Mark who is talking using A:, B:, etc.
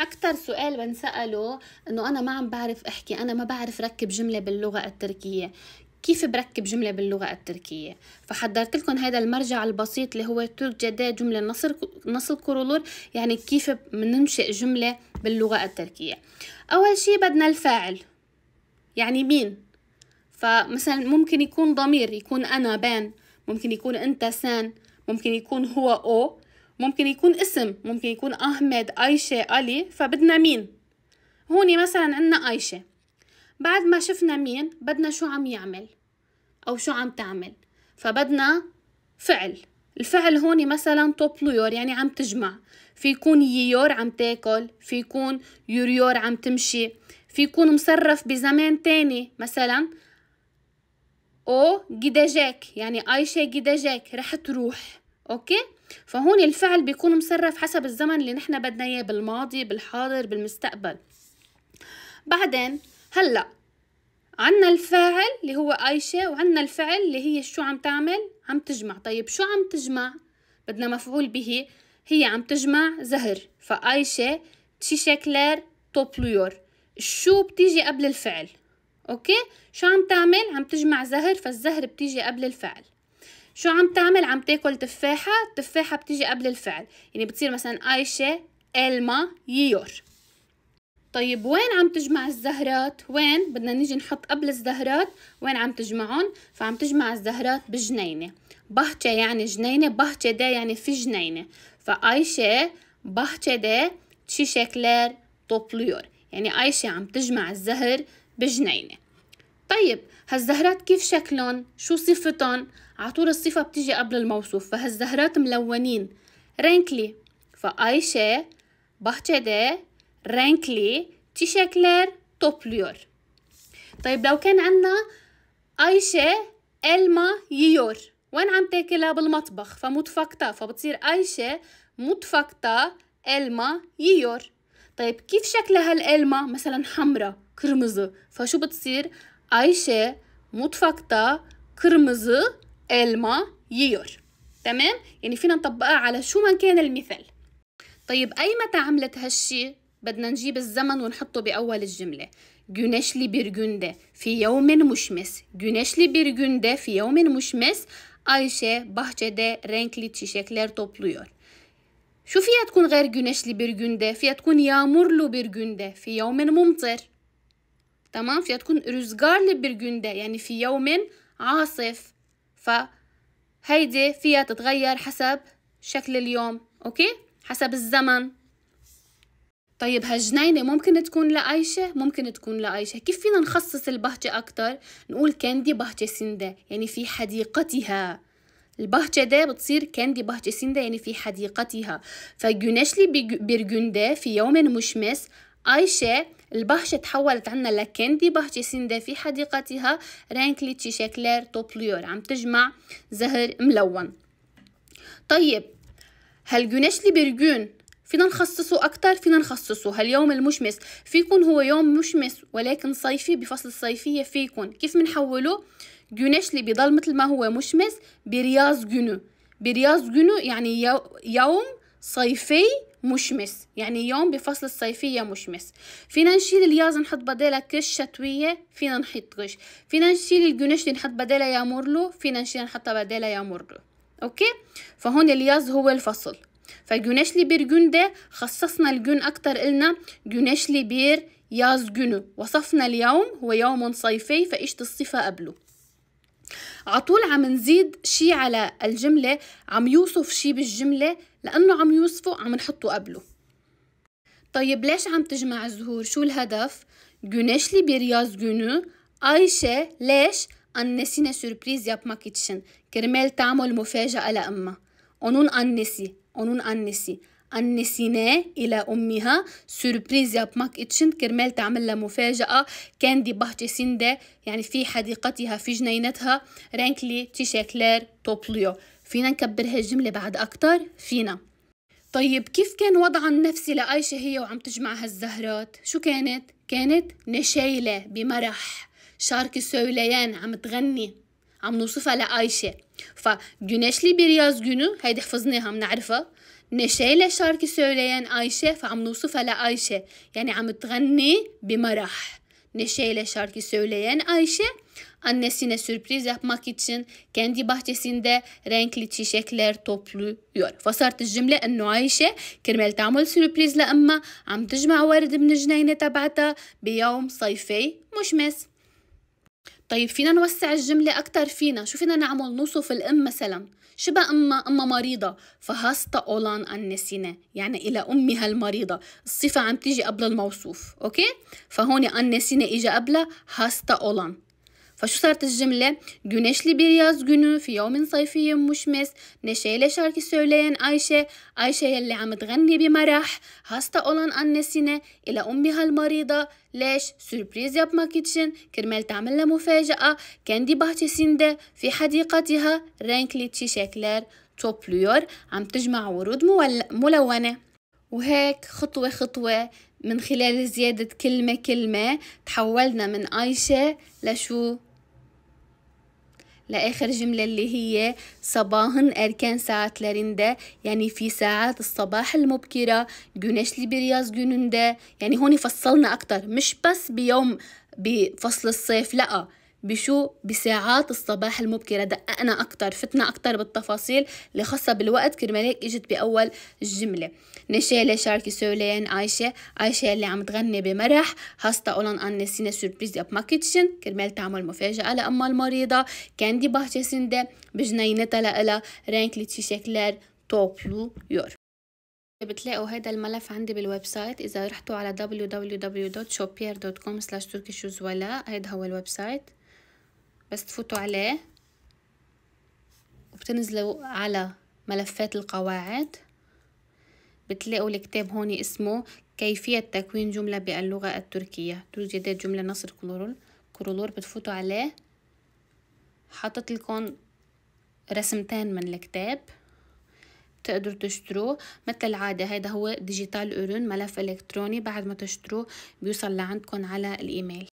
A: اكثر سؤال بنساله انه انا ما عم بعرف احكي انا ما بعرف ركب جمله باللغه التركيه كيف بركب جملة باللغة التركية فحضرت لكم هذا المرجع البسيط اللي هو ترك جدا جملة نصر نصر كورولور يعني كيف بننشئ جملة باللغة التركية أول شي بدنا الفاعل يعني مين فمثلا ممكن يكون ضمير يكون أنا بان ممكن يكون أنت سان ممكن يكون هو أو ممكن يكون اسم ممكن يكون أحمد أيشة ألي فبدنا مين هوني مثلا عنا أيشة بعد ما شفنا مين بدنا شو عم يعمل أو شو عم تعمل فبدنا فعل الفعل هوني مثلا توبليور يعني عم تجمع في يكون ييور عم تاكل في يكون يوريور عم تمشي في يكون مصرف بزمان تاني مثلا او جداجاك يعني ايشي جداجاك رح تروح اوكي فهون الفعل بيكون مصرف حسب الزمن اللي نحن بدنا اياه بالماضي بالحاضر بالمستقبل بعدين هلا عنا الفاعل اللي هو ايشه وعنا الفعل اللي هي شو عم تعمل عم تجمع طيب شو عم تجمع بدنا مفعول به هي عم تجمع زهر تشي تشيشكلر توبلور شو بتيجي قبل الفعل اوكي شو عم تعمل عم تجمع زهر فالزهر بتيجي قبل الفعل شو عم تعمل عم تاكل تفاحة التفاحة بتيجي قبل الفعل يعني بتصير مثلا آيشة ألما ييور طيب وين عم تجمع الزهرات وين بدنا نيجي نحط قبل الزهرات وين عم تجمعهم فعم تجمع الزهرات بجنينة بحجة يعني جنينة بحجة ده يعني في جنينة فعايشة بحجة ده تشيشكلر توبليور يعني آيشة عم تجمع الزهر بجنينة طيب هالزهرات كيف شكلهم شو صفتهم عطول الصفة بتيجي قبل الموصوف فهالزهرات ملونين رينكلي فأيشة bahçede رينكلي تشكلر توبليور طيب لو كان عنا أيشة ألما ييور وين عم تاكلها بالمطبخ فمتفقتة فبتصير أيشة متفقتة ألما ييور طيب كيف شكلها هالألما مثلا حمرة كرمزة فشو بتصير Ayşe mutfakta kırmızı elma yiyor تمام يعني فينا نطبقها على شو ما كان المثال طيب اي متى عملت هالشي بدنا نجيب الزمن ونحطه باول الجمله güneşli bir günde في يوم مشمس güneşli bir günde في يوم مشمس Ayşe bahçede renkli çiçekler topluyor. شو فيها تكون غير güneşli bir günde فيها تكون yağmurlu bir günde في يوم ممطر تمام فيكون تكون bir günde يعني في يوم عاصف فهيدي فيها تتغير حسب شكل اليوم أوكي حسب الزمن طيب هالجنينة ممكن تكون لقايشة ممكن تكون لقايشة كيف فينا نخصص البهجة أكتر نقول كاندي بهجة سندة يعني في حديقتها البهجة ده بتصير كاندي بهجة سندة يعني في حديقتها فجنشلي بيرجندا في يوم مشمس أيشة البهجة تحولت عنا لكندي بهجة سندة في حديقتها رانكليتشي شاكلير توبليور عم تجمع زهر ملون طيب هل جوناشلي برجون فينا نخصصه أكتر فينا نخصصه هاليوم المشمس فيكون هو يوم مشمس ولكن صيفي بفصل الصيفية فيكون كيف بنحوله جوناشلي بضل مثل ما هو مشمس برياز جنو برياز جنو يعني يوم صيفي مشمس يعني يوم بفصل الصيفية مشمس فينا نشيل الياز نحط بدالها كش شتوية فينا نحط غش فينا نشيل القنش نحط بدالها يا مرلو فينا نشيل نحطها بدالها يا مرلو أوكي فهون الياز هو الفصل فجونشلي بير جندي خصصنا الجون أكتر إلنا جونشلي بير ياز جنو وصفنا اليوم هو يوم صيفي فإيش الصفة قبله عطول عم نزيد شي على الجملة عم يوصف شي بالجملة لأنه عم يوصفوا عم نحطه قبله طيب ليش عم تجمع الزهور؟ شو الهدف؟ جونيشلي برياز جونو آيشة ليش؟ أن نسينا سوربريز ياب ماكيتشن كرمال تعمل مفاجأة لأمها أنون أنسي نسي أنون أن نسي إلى أمها سوربريز ياب ماكيتشن كرمال تعمل لها مفاجأة كان دي بهجة سندة يعني في حديقتها في جنينتها رانكلي تيشا كلير توبليو فينا نكبر هالجملة بعد أكتر؟ فينا طيب كيف كان وضعها النفسي لأيشة هي وعم تجمع هالزهرات؟ شو كانت؟ كانت نشيلة بمرح شارك سوليان عم تغني عم نوصفها لعايشة فجنشلي برياز جنو هيدي حفظناها بنعرفها نشيلة شارك سوليان أيشة فعم نوصفها لأيشة يعني عم تغني بمرح نشيلة شارك سوليان أيشة annesine sürpriz yapmak için kendi bahçesinde renkli çiçekler topluyor فصارت الجملة أنه عايشة كرمال تعمل سürpriz لأمها عم تجمع ورد من الجنينة تبعتها بيوم صيفي مشمس طيب فينا نوسع الجملة أكتر فينا شو فينا نعمل نوصف الأم مثلا شبه أمها أمها مريضة فهاستا أولان أنسينا يعني إلى أمها المريضة الصفة عم تيجي قبل الموصوف أوكي فهون أنسينا إجا قبلها هاستا أولان فشو صارت الجملة Güneşli لي برياز جنو في يوم صيفي مشمس neşeyle شاركي söyleyen Ayşe Ayşe يلي عم تغني بمرح hasta olan annesine إلى أمها المريضة ليش سürpriz yapmak için كرمال تعمل لها مفاجأة كان kendi سيندا في حديقتها renkli çiçekler topluyor عم تجمع ورود ملونة وهيك خطوة خطوة من خلال زيادة كلمة كلمة تحولنا من عايشة لشو لآخر جملة اللي هي أركان erken saatlerinde يعني في ساعات الصباح المبكرة güneşli bir yaz يعني هون فصلنا أكتر مش بس بيوم بفصل الصيف لأ بشو بساعات الصباح المبكرة دققنا أكتر فتنا أكتر بالتفاصيل اللي خاصة بالوقت كرمال هيك إجت بأول الجملة نشالة شاركي سولين عايشة عايشة اللي عم تغني بمرح هاستا أولان أن نسينا سوربريز أب ماكيتشن كرمال تعمل مفاجأة لأما المريضة كاندي باهجة سندة بجنينتها لألا رانك لتشي شكلر توبلو يور بتلاقوا هيدا الملف عندي بالويب سايت اذا رحتوا على www.shopier.com/turkishuzwala هيدا هو الويب سايت بس تفوتوا عليه وبتنزلوا على ملفات القواعد بتلاقوا الكتاب هون اسمه كيفية تكوين جملة باللغة التركية توجد جملة نصر كلورول كلورول بتفوتوا عليه حطت لكم رسمتين من الكتاب بتقدروا تشتروه مثل العادة هيدا هو ديجيتال اورون ملف الكتروني بعد ما تشتروه بيوصل لعندكم على الايميل